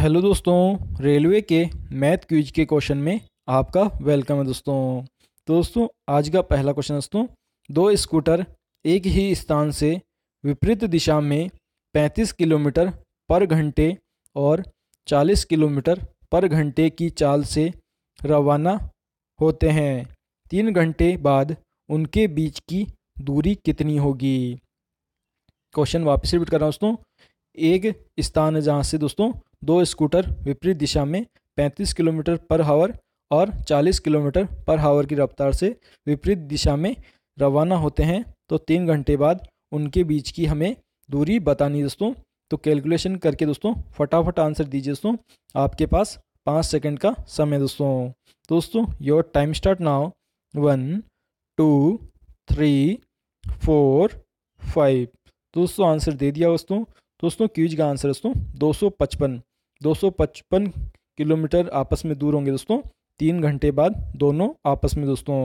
hello दोस्तों railway के math cues के क्वेश्चन में आपका वेलकम है दोस्तों तो दोस्तों आज का पहला क्वेश्चन दोस्तों दो स्कूटर एक ही स्थान से विपरीत दिशा में 35 किलोमीटर पर घंटे और 40 किलोमीटर पर घंटे की चाल से रवाना होते हैं तीन घंटे बाद उनके बीच की दूरी कितनी होगी क्वेश्चन वापस रिपीट कर रहा हूँ दोस्तों एक स्थान जहाँ से दोस्तों दो स्कूटर विपरीत दिशा में 35 किलोमीटर पर हावर और 40 किलोमीटर पर हावर की रफ्तार से विपरीत दिशा में रवाना होते हैं तो तीन घंटे बाद उनके बीच की हमें दूरी बतानी दोस्तों तो कैलकुलेशन करके दोस्तों फटाफट आंसर दीजिए दोस्तों आपके पास पाँच सेकंड का समय दोस्तों दोस्तों your time start now one two three four five दोस्तों आंसर दे दिया दोस्तों दोस्तों क्यूज का आंसर दोस्तों दो सौ पचपन 255 किलोमीटर आपस में दूर होंगे दोस्तों तीन घंटे बाद दोनों आपस में दोस्तों